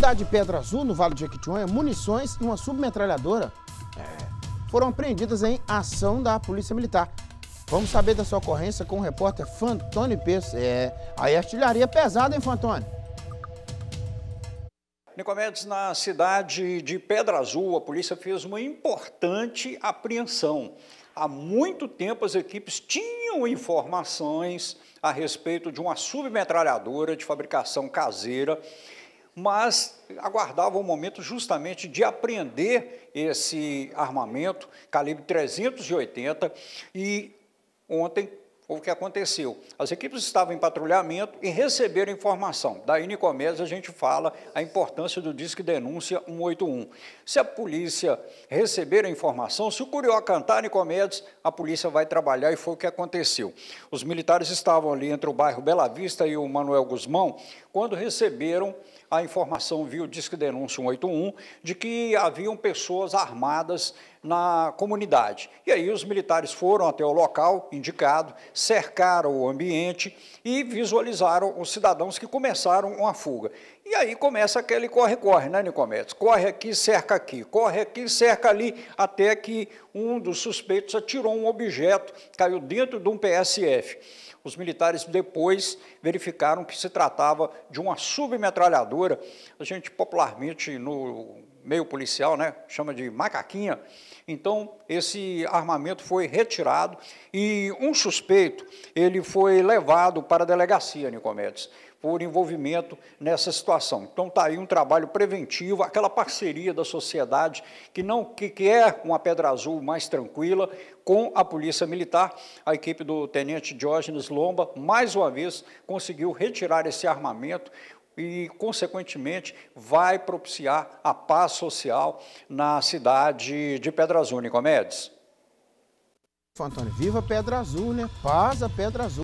cidade de Pedra Azul, no Vale de Jequitinhonha, munições e uma submetralhadora é. foram apreendidas em ação da Polícia Militar. Vamos saber dessa ocorrência com o repórter Fantoni Peço. É, aí artilharia é pesada, hein, Fantoni? Nicomedes, na cidade de Pedra Azul, a polícia fez uma importante apreensão. Há muito tempo as equipes tinham informações a respeito de uma submetralhadora de fabricação caseira mas aguardava o momento justamente de apreender esse armamento calibre 380 e ontem o que aconteceu? As equipes estavam em patrulhamento e receberam informação. Da Nicomedes, a gente fala a importância do Disque Denúncia 181. Se a polícia receber a informação, se o Curió cantar Nicomedes, a polícia vai trabalhar e foi o que aconteceu. Os militares estavam ali entre o bairro Bela Vista e o Manuel Guzmão quando receberam a informação via o Disque Denúncia 181 de que haviam pessoas armadas na comunidade. E aí os militares foram até o local indicado, cercaram o ambiente e visualizaram os cidadãos que começaram uma fuga. E aí começa aquele corre-corre, né, Nicomedes? Corre aqui, cerca aqui, corre aqui, cerca ali, até que um dos suspeitos atirou um objeto, caiu dentro de um PSF. Os militares depois verificaram que se tratava de uma submetralhadora. A gente popularmente no meio policial, né? chama de macaquinha. Então, esse armamento foi retirado e um suspeito, ele foi levado para a delegacia, Nicomedes, por envolvimento nessa situação. Então, está aí um trabalho preventivo, aquela parceria da sociedade que não que, que é uma pedra azul mais tranquila com a Polícia Militar. A equipe do Tenente Diógenes Lomba, mais uma vez, conseguiu retirar esse armamento, e, consequentemente, vai propiciar a paz social na cidade de Pedra Azul, Nicomedes. Antônio, viva Pedra Azul, né? Paz a Pedra Azul.